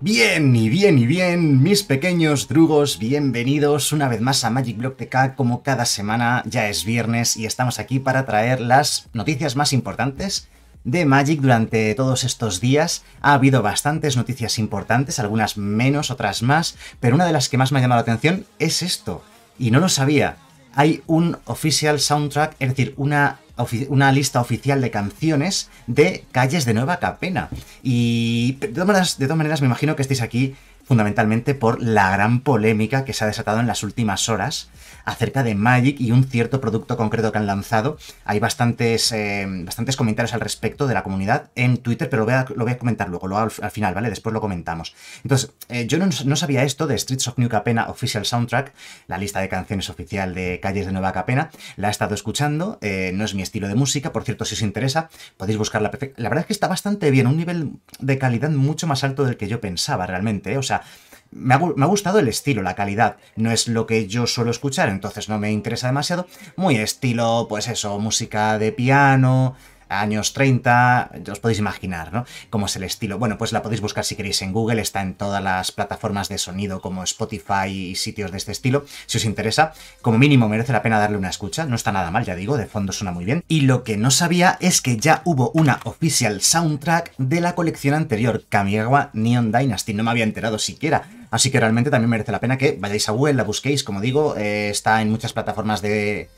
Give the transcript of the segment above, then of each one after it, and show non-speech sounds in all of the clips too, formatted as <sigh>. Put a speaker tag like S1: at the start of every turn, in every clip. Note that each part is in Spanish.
S1: Bien, y bien, y bien, mis pequeños drugos, bienvenidos una vez más a Magic Block TK. Como cada semana ya es viernes y estamos aquí para traer las noticias más importantes de Magic durante todos estos días. Ha habido bastantes noticias importantes, algunas menos, otras más, pero una de las que más me ha llamado la atención es esto, y no lo sabía hay un official soundtrack, es decir, una, lista oficial de canciones de calles de Nueva Capena. Y de todas, maneras, de todas maneras, me imagino que estéis aquí fundamentalmente por la gran polémica que se ha desatado en las últimas horas acerca de Magic y un cierto producto concreto que han lanzado. Hay bastantes, eh, bastantes comentarios al respecto de la comunidad en Twitter, pero lo voy a, lo comentar luego, al, final, ¿vale? Después lo comentamos. Entonces, eh, yo no, sabía esto de Streets of New Capena Official Soundtrack, la lista de canciones oficial de Calles de Nueva Capena. La he estado escuchando, eh, no es mi estilo de música, por cierto, si os interesa, podéis buscarla. La verdad es que está bastante bien, un nivel de calidad mucho más alto del que yo pensaba realmente, o sea, me me ha, gustado el estilo, la calidad. No es lo que yo suelo escuchar, entonces no me interesa demasiado. Muy estilo, pues eso, música de piano, años 30, os podéis imaginar, ¿no? Cómo es el estilo. Bueno, pues la podéis buscar si queréis en Google, está en todas las plataformas de sonido como Spotify y sitios de este estilo, si os interesa. Como mínimo merece la pena darle una escucha, no está nada mal, ya digo, de fondo suena muy bien. Y lo que no sabía es que ya hubo una oficial soundtrack de la colección anterior, Kamigawa Neon Dynasty, no me había enterado siquiera. Así que realmente también merece la pena que vayáis a Google, la busquéis, como digo, eh, está en muchas plataformas de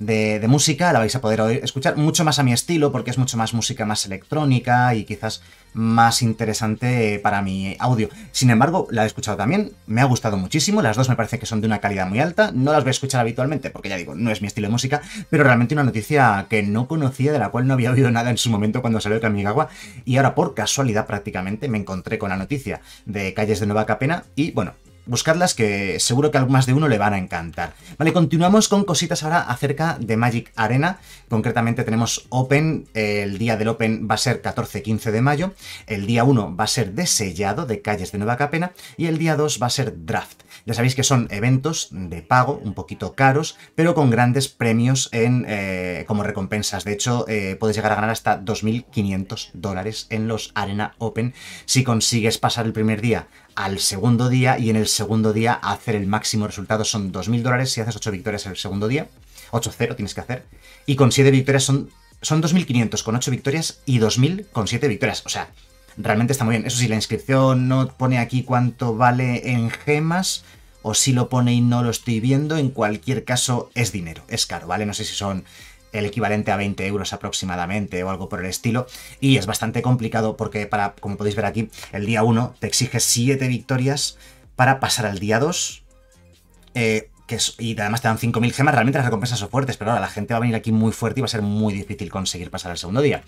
S1: de, música, la vais a poder escuchar mucho más a mi estilo, porque es mucho más música más electrónica y quizás más interesante para mi audio. Sin embargo, la he escuchado también, me ha gustado muchísimo, las dos me parece que son de una calidad muy alta, no las voy a escuchar habitualmente, porque ya digo, no es mi estilo de música, pero realmente una noticia que no conocía, de la cual no había oído nada en su momento cuando salió Kamigawa, y ahora por casualidad prácticamente me encontré con la noticia de Calles de Nueva Capena, y bueno, Buscarlas que seguro que a más de uno le van a encantar. Vale, continuamos con cositas ahora acerca de Magic Arena. Concretamente tenemos Open, el día del Open va a ser 14-15 de mayo, el día 1 va a ser de sellado de calles de Nueva Capena y el día 2 va a ser draft. Ya sabéis que son eventos de pago, un poquito caros, pero con grandes premios en, eh, como recompensas. De hecho, eh, puedes llegar a ganar hasta 2.500 dólares en los Arena Open si consigues pasar el primer día al segundo día y en el segundo día hacer el máximo resultado son 2.000 dólares si haces 8 victorias el segundo día. 8-0 tienes que hacer. Y con 7 victorias son, son 2.500 con 8 victorias y 2.000 con 7 victorias. O sea, realmente está muy bien. Eso sí, la inscripción no pone aquí cuánto vale en gemas, o si lo pone y no lo estoy viendo, en cualquier caso es dinero, es caro, ¿vale? No sé si son el equivalente a 20 euros aproximadamente o algo por el estilo. Y es bastante complicado porque, para, como podéis ver aquí, el día 1 te exige 7 victorias para pasar al día 2. Eh, que y además te dan 5.000 gemas, realmente las recompensas son fuertes, pero ahora la gente va a venir aquí muy fuerte y va a ser muy difícil conseguir pasar el segundo día.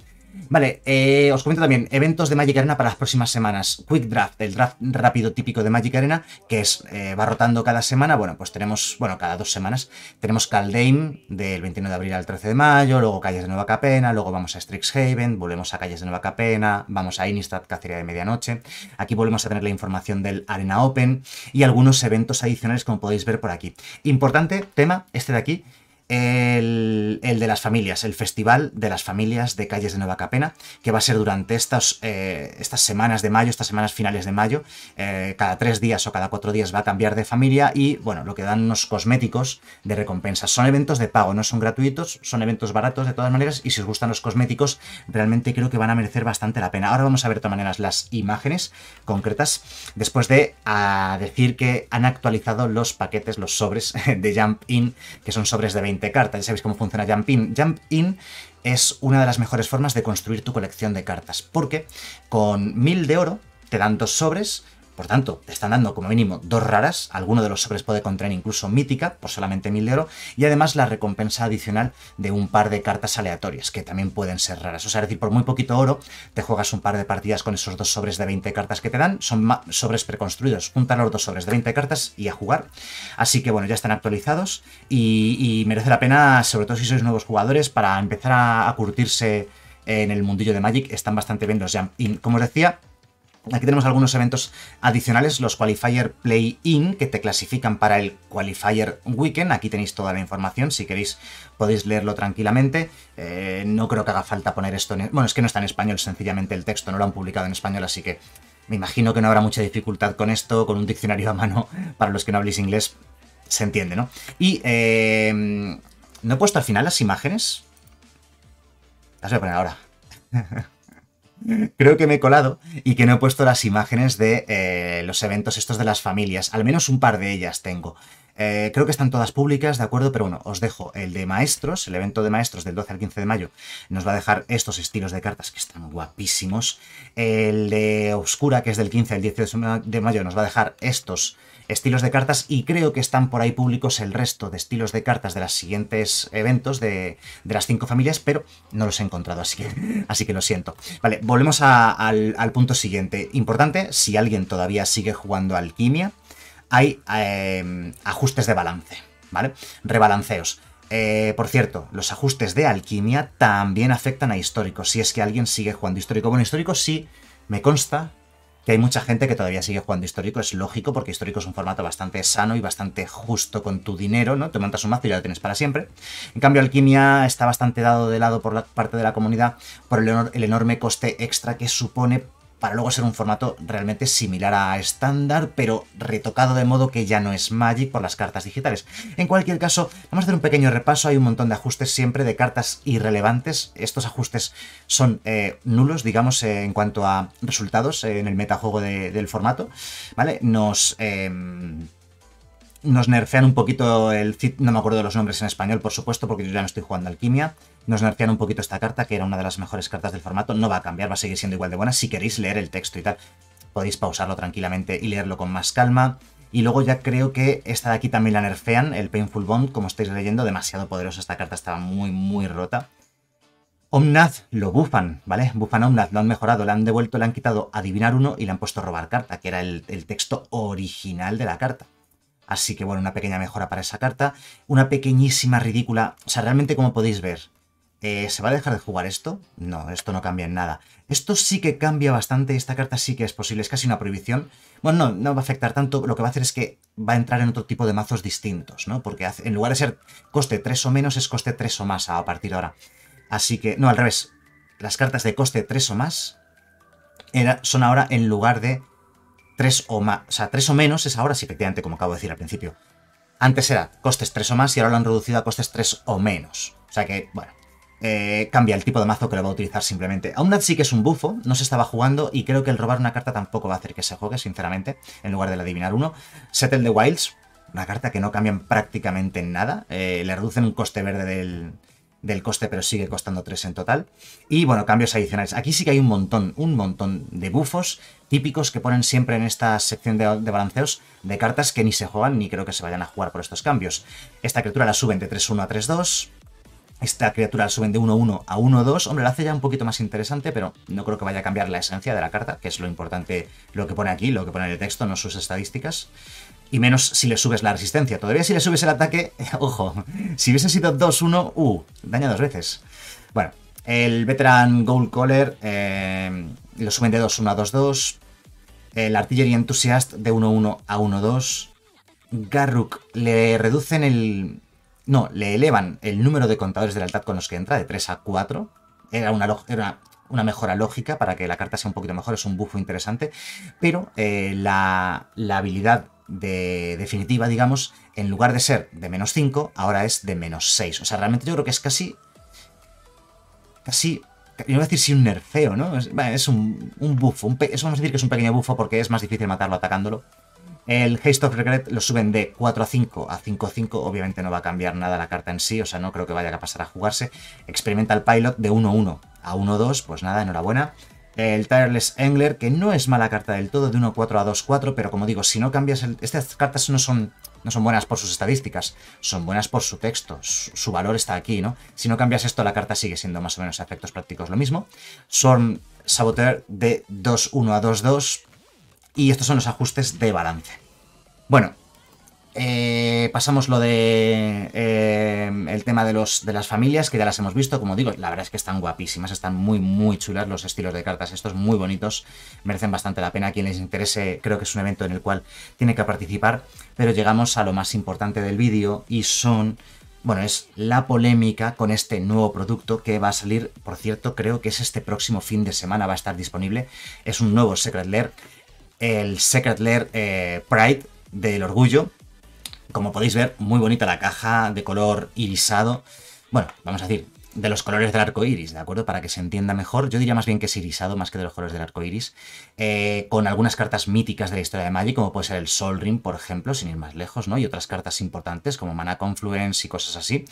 S1: Vale, eh, os comento también eventos de Magic Arena para las próximas semanas. Quick Draft, el draft rápido típico de Magic Arena, que es eh, va rotando cada semana. Bueno, pues tenemos, bueno, cada dos semanas tenemos Caldeim del 29 de abril al 13 de mayo, luego Calles de Nueva Capena, luego vamos a Strixhaven, volvemos a Calles de Nueva Capena, vamos a Innistrad Cacería de Medianoche. Aquí volvemos a tener la información del Arena Open y algunos eventos adicionales como podéis ver por aquí. Importante tema, este de aquí, el, de las familias, el Festival de las Familias de Calles de Nueva Capena, que va a ser durante estas, eh, estas semanas de mayo, estas semanas finales de mayo, eh, cada tres días o cada cuatro días va a cambiar de familia y, bueno, lo que dan unos cosméticos de recompensa. Son eventos de pago, no son gratuitos, son eventos baratos de todas maneras y si os gustan los cosméticos, realmente creo que van a merecer bastante la pena. Ahora vamos a ver de todas maneras las imágenes concretas, después de decir que han actualizado los paquetes, los sobres <laughs> de Jump In, que son sobres de 20 de cartas, ya sabéis cómo funciona Jump In. Jump In es una de las mejores formas de construir tu colección de cartas, porque con 1000 de oro te dan dos sobres por tanto, te están dando como mínimo dos raras, alguno de los sobres puede contener incluso mítica por solamente 1000 de oro, y además la recompensa adicional de un par de cartas aleatorias, que también pueden ser raras. O sea, es decir, por muy poquito oro, te juegas un par de partidas con esos dos sobres de 20 cartas que te dan, son sobres preconstruidos, juntan los dos sobres de 20 cartas y a jugar. Así que bueno, ya están actualizados y, merece la pena, sobre todo si sois nuevos jugadores, para empezar a, curtirse en el mundillo de Magic, están bastante bien los Jam. Y como os decía, Aquí tenemos algunos eventos adicionales, los Qualifier Play-In, que te clasifican para el Qualifier Weekend. Aquí tenéis toda la información, si queréis podéis leerlo tranquilamente. Eh, no creo que haga falta poner esto en... E-, bueno, es que no está en español, sencillamente el texto no lo han publicado en español, así que me imagino que no habrá mucha dificultad con esto, con un diccionario a mano, <laughs> para los que no habléis inglés, se entiende, ¿no? Y em, no he puesto al final las imágenes. Las voy a poner ahora. <laughs> creo que me he colado y que no he puesto las imágenes de eh, los eventos estos de las familias. Al menos un par de ellas tengo. Eh, creo que están todas públicas, ¿de acuerdo? Pero bueno, os dejo el de maestros, el evento de maestros del 12 al 15 de mayo. Nos va a dejar estos estilos de cartas que están guapísimos. El de Oscura, que es del 15 al 18 de mayo, nos va a dejar estos estilos de cartas y creo que están por ahí públicos el resto de estilos de cartas de los siguientes eventos de, las cinco familias, pero no los he encontrado, así que, <laughs> así que lo siento. Vale, volvemos al, punto siguiente. Importante, si alguien todavía sigue jugando alquimia, hay em, ajustes de balance, ¿vale? Rebalanceos. Eh, por cierto, los ajustes de alquimia también afectan a históricos, si es que alguien sigue jugando histórico. Bueno, histórico sí me consta que hay mucha gente que todavía sigue jugando histórico, es lógico, porque histórico es un formato bastante sano y bastante justo con tu dinero, ¿no? Te montas un mazo y ya lo tienes para siempre. En cambio, Alquimia está bastante dado de lado por la parte de la comunidad por el enorme coste extra que supone para luego ser un formato realmente similar a estándar, pero retocado de modo que ya no es Magic por las cartas digitales. En cualquier caso, vamos a hacer un pequeño repaso, hay un montón de ajustes siempre de cartas irrelevantes, estos ajustes son eh, nulos, digamos, eh, en cuanto a resultados eh, en el metajuego del formato, ¿vale? Nos nos nerfean un poquito el... No me acuerdo de los nombres en español, por supuesto, porque yo ya no estoy jugando alquimia. Nos nerfean un poquito esta carta, que era una de las mejores cartas del formato. No va a cambiar, va a seguir siendo igual de buena. Si queréis leer el texto y tal, podéis pausarlo tranquilamente y leerlo con más calma. Y luego ya creo que esta de aquí también la nerfean, el Painful Bond, como estáis leyendo, demasiado poderosa esta carta, estaba muy, muy rota. Omnath lo bufan, ¿vale? Bufan Omnath, lo han mejorado, le han devuelto, le han quitado adivinar uno y le han puesto robar carta, que era el texto original de la carta. Así que bueno, una pequeña mejora para esa carta. Una pequeñísima ridícula. O sea, realmente como podéis ver, eh, ¿se va a dejar de jugar esto? No, esto no cambia en nada. Esto sí que cambia bastante, esta carta sí que es posible, es casi una prohibición. Bueno, no, no va a afectar tanto, lo que va a hacer es que va a entrar en otro tipo de mazos distintos, ¿no? Porque en lugar de ser coste 3 o menos, es coste 3 o más a partir de ahora. Así que, no, al revés, las cartas de coste 3 o más son ahora en lugar de 3 o más, o sea, 3 o menos es ahora, sí, efectivamente, como acabo de decir al principio. Antes era costes 3 o más y ahora lo han reducido a costes 3 o menos. O sea que, bueno, eh, cambia el tipo de mazo que lo va a utilizar simplemente. Aún sí que es un bufo, no se estaba jugando y creo que el robar una carta tampoco va a hacer que se juegue, sinceramente, en lugar del adivinar uno. Settle the Wilds, una carta que no cambian prácticamente nada, eh, le reducen el coste verde del, del coste, pero sigue costando 3 en total. Y bueno, cambios adicionales. Aquí sí que hay un montón, un montón de bufos típicos que ponen siempre en esta sección de, balanceos de cartas que ni se juegan ni creo que se vayan a jugar por estos cambios. Esta criatura la suben de 3-1 a 3-2. Esta criatura la suben de 1-1 a 1-2. Hombre, la hace ya un poquito más interesante, pero no creo que vaya a cambiar la esencia de la carta, que es lo importante, lo que pone aquí, lo que pone en el texto, no sus estadísticas y menos si le subes la resistencia. Todavía si le subes el ataque, <laughs> ojo, si hubiese sido 2-1, uh, daña dos veces. Bueno, el Veteran Gold Collar. Eh, lo suben de 2-1 a 2-2. El Artillery Enthusiast de 1-1 a 1-2. Garruk le reducen el... No, le elevan el número de contadores de lealtad con los que entra de 3 a 4. Era una, era una mejora lógica para que la carta sea un poquito mejor, es un buffo interesante. Pero eh, la, la habilidad de definitiva, digamos, en lugar de ser de menos 5, ahora es de menos 6. O sea, realmente yo creo que es casi... Casi... Yo voy a decir si un nerfeo, ¿no? Es, un, un, buffo. vamos a decir que es un pequeño buffo porque es más difícil matarlo atacándolo. El Haste of Regret lo suben de 4 a 5 a 5 a 5. Obviamente no va a cambiar nada la carta en sí, o sea, no creo que vaya a pasar a jugarse. Experimental Pilot de 1 a 1 a 1 2, pues nada, enhorabuena. El Tireless Angler, que no es mala carta del todo, de 1-4 a 2-4, pero como digo, si no cambias... Estas cartas no son, no son buenas por sus estadísticas, son buenas por su texto, su, valor está aquí, ¿no? Si no cambias esto, la carta sigue siendo más o menos efectos prácticos lo mismo. Son Saboteur de 2-1 a 2-2, y estos son los ajustes de balance. Bueno, eh, pasamos lo de eh, el tema de los de las familias, que ya las hemos visto, como digo, la verdad es que están guapísimas, están muy, muy chulas los estilos de cartas, estos muy bonitos, merecen bastante la pena. A quien les interese, creo que es un evento en el cual tiene que participar. Pero llegamos a lo más importante del vídeo y son. Bueno, es la polémica con este nuevo producto que va a salir, por cierto, creo que es este próximo fin de semana, va a estar disponible. Es un nuevo Secret Lair, el Secret Lair eh, Pride del Orgullo,
S2: como podéis ver,
S1: muy bonita la caja de color irisado. Bueno, vamos a decir, de los colores del arco iris, ¿de acuerdo? Para que se entienda mejor. Yo diría más bien que es irisado más que de los colores del arco iris. Eh, con algunas cartas míticas de la historia de Magic, como puede ser el Sol Ring, por ejemplo, sin ir más lejos, ¿no? Y otras cartas importantes como Mana Confluence y cosas así.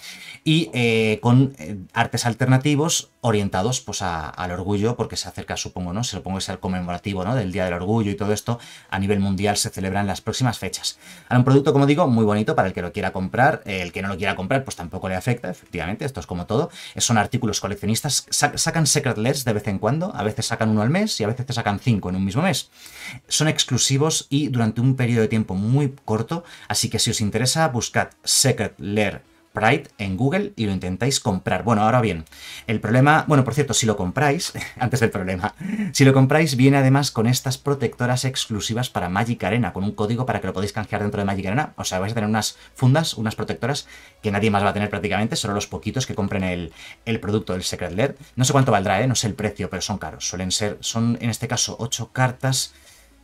S1: Y eh, con eh, artes alternativos orientados pues al orgullo, porque se acerca, supongo, ¿no? Se lo pongo que sea el conmemorativo, ¿no? Del Día del Orgullo y todo esto a nivel mundial se celebra en las próximas fechas. Ahora, un producto, como digo, muy bonito para el que lo quiera comprar. El que no lo quiera comprar, pues tampoco le afecta, efectivamente, esto es como todo. Son artículos coleccionistas, sacan Secret Lets de vez en cuando, a veces sacan uno al mes y a veces te sacan cinco en un mismo mes. Son exclusivos y durante un periodo de tiempo muy corto, así que si os interesa, buscad Secret Lair Pride en Google y lo intentáis comprar. Bueno, ahora bien, el problema, bueno, por cierto, si lo compráis, <laughs> antes del problema, si lo compráis viene además con estas protectoras exclusivas para Magic Arena, con un código para que lo podáis canjear dentro de Magic Arena. O sea, vais a tener unas fundas, unas protectoras que nadie más va a tener prácticamente, solo los poquitos que compren el, el producto del Secret Lair. No sé cuánto valdrá, ¿eh? no sé el precio, pero son caros. Suelen ser, son en este caso 8 cartas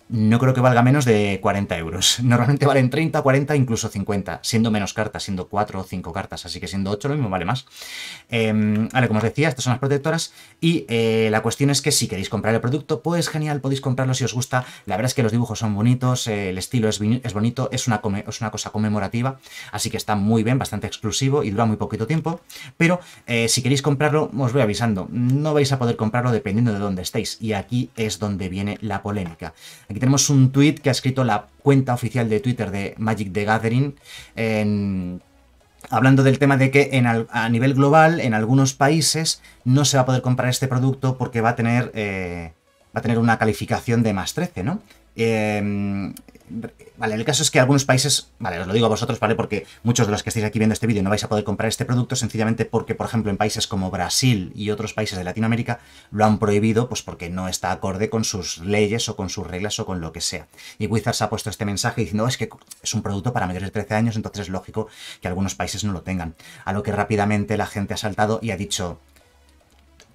S1: no creo que valga menos de 40 euros. Normalmente valen 30, 40, incluso 50, siendo menos cartas, siendo 4 o 5 cartas, así que siendo 8 lo mismo vale más. Em, vale, como os decía, estas son las protectoras y eh, la cuestión es que si queréis comprar el producto, pues genial, podéis comprarlo si os gusta. La verdad es que los dibujos son bonitos, eh, el estilo es, bonito, es una, cosa conmemorativa, así que está muy bien, bastante exclusivo y dura muy poquito tiempo, pero eh, si queréis comprarlo, os voy avisando, no vais a poder comprarlo dependiendo de dónde estéis y aquí es donde viene la polémica y tenemos un tweet que ha escrito la cuenta oficial de Twitter de Magic the Gathering hablando del tema de que a nivel global, en algunos países, no se va a poder comprar este producto porque va a tener, eh, va a tener una calificación de más 13, ¿no? Eh, Vale, el caso es que algunos países, vale, os lo digo a vosotros, ¿vale? Porque muchos de los que estáis aquí viendo este vídeo no vais a poder comprar este producto sencillamente porque, por ejemplo, en países como Brasil y otros países de Latinoamérica lo han prohibido, pues porque no está acorde con sus leyes o con sus reglas o con lo que sea. Y Wizards ha puesto este mensaje diciendo, oh, es que es un producto para mayores de 13 años, entonces es lógico que algunos países no lo tengan. A lo que rápidamente la gente ha saltado y ha dicho,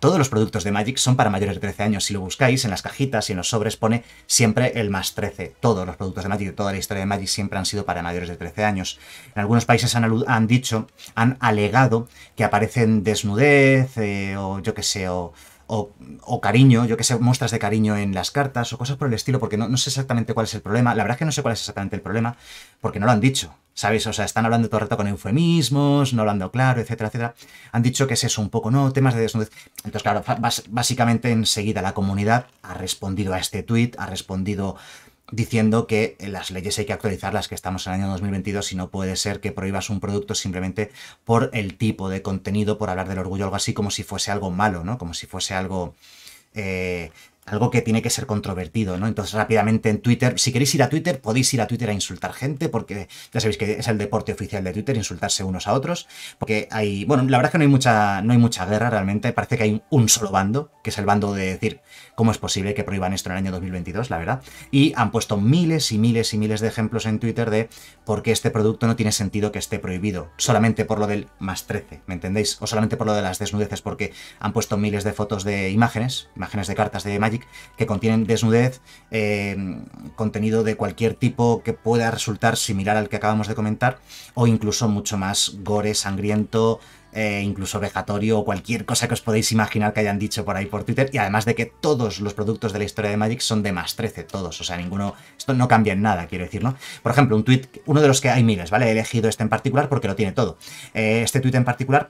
S1: todos los productos de Magic son para mayores de 13 años. Si lo buscáis en las cajitas y en los sobres pone siempre el más 13. Todos los productos de Magic, toda la historia de Magic siempre han sido para mayores de 13 años. En algunos países han, dicho, han alegado que aparecen desnudez eh, o yo qué sé, o o, cariño, yo que sé, muestras de cariño en las cartas o cosas por el estilo, porque no, sé exactamente cuál es el problema. La verdad es que no sé cuál es exactamente el problema, porque no lo han dicho, sabes, O sea, están hablando todo el rato con eufemismos, no hablando claro, etcétera, etcétera. Han dicho que es eso un poco, ¿no? Temas de desnudez. Entonces, claro, básicamente enseguida la comunidad ha respondido a este tweet, ha respondido diciendo que eh, las leyes hay que actualizarlas, que estamos en el año 2022 y no puede ser que prohíbas un producto simplemente por el tipo de contenido, por hablar del orgullo, algo así, como si fuese algo malo, ¿no? Como si fuese algo eh, algo que tiene que ser controvertido, ¿no? Entonces rápidamente en Twitter, si queréis ir a Twitter, podéis ir a Twitter a insultar gente, porque ya sabéis que es el deporte oficial de Twitter, insultarse unos a otros, porque hay, bueno, la verdad es que no hay mucha, no hay mucha guerra realmente, parece que hay un solo bando, que es el bando de decir cómo es posible que prohíban esto en el año 2022, la verdad, y han puesto miles y miles y miles de ejemplos en Twitter de por qué este producto no tiene sentido que esté prohibido, solamente por lo del más 13, ¿me entendéis? O solamente por lo de las desnudeces, porque han puesto miles de fotos de imágenes, imágenes de cartas de que contienen desnudez, eh, contenido de cualquier tipo que pueda resultar similar al que acabamos de comentar, o incluso mucho más gore, sangriento, eh, incluso vejatorio o cualquier cosa que os podéis imaginar que hayan dicho por ahí por Twitter. Y además de que todos los productos de la historia de Magic son de más 13, todos. O sea, ninguno. Esto no cambia en nada, quiero decirlo. ¿no? Por ejemplo, un tweet, uno de los que hay miles, ¿vale? He elegido este en particular porque lo tiene todo. Eh, este tweet en particular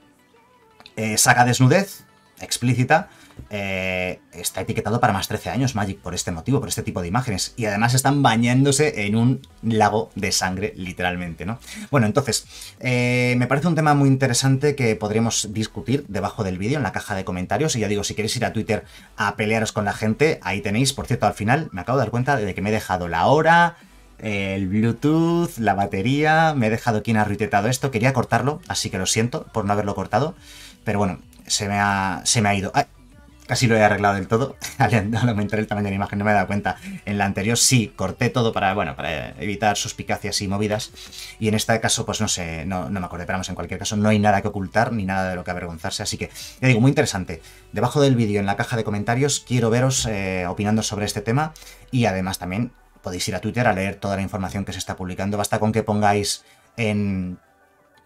S1: saca desnudez explícita eh, está etiquetado para más 13 años Magic por este motivo, por este tipo de imágenes. Y además están bañándose en un lago de sangre, literalmente, ¿no? Bueno, entonces, eh, me parece un tema muy interesante que podríamos discutir debajo del vídeo, en la caja de comentarios. Y ya digo, si queréis ir a Twitter a pelearos con la gente, ahí tenéis. Por cierto, al final me acabo de dar cuenta de que me he dejado la hora, el Bluetooth, la batería, me he dejado quien ha ruitetado esto, quería cortarlo, así que lo siento por no haberlo cortado, pero bueno, se me ha, se me ha ido. Casi lo he arreglado del todo. <laughs> al, aumentar el tamaño de la imagen no me he dado cuenta. En la anterior sí, corté todo para, bueno, para evitar suspicacias y movidas. Y en este caso, pues no sé, no, me acordé, pero vamos, en cualquier caso no hay nada que ocultar ni nada de lo que avergonzarse. Así que, ya digo, muy interesante. Debajo del vídeo, en la caja de comentarios, quiero veros eh, opinando sobre este tema. Y además también podéis ir a Twitter a leer toda la información que se está publicando. Basta con que pongáis en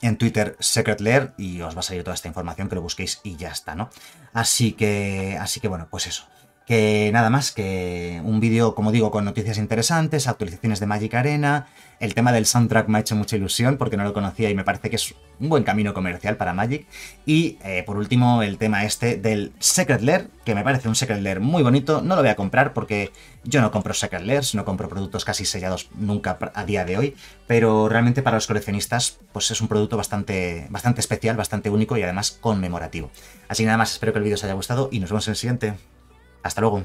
S1: en Twitter Secret Lair, y os va a salir toda esta información que lo busquéis y ya está, ¿no? Así que, así que bueno, pues eso que nada más que un vídeo, como digo, con noticias interesantes, actualizaciones de Magic Arena. El tema del soundtrack me ha hecho mucha ilusión porque no lo conocía y me parece que es un buen camino comercial para Magic. Y eh, por último, el tema este del Secret Lair, que me parece un Secret Lair muy bonito. No lo voy a comprar porque yo no compro Secret Lairs, no compro productos casi sellados nunca a día de hoy. Pero realmente para los coleccionistas, pues es un producto bastante, bastante especial, bastante único y además conmemorativo. Así que nada más, espero que el vídeo os haya gustado y nos vemos en el siguiente. Hasta luego.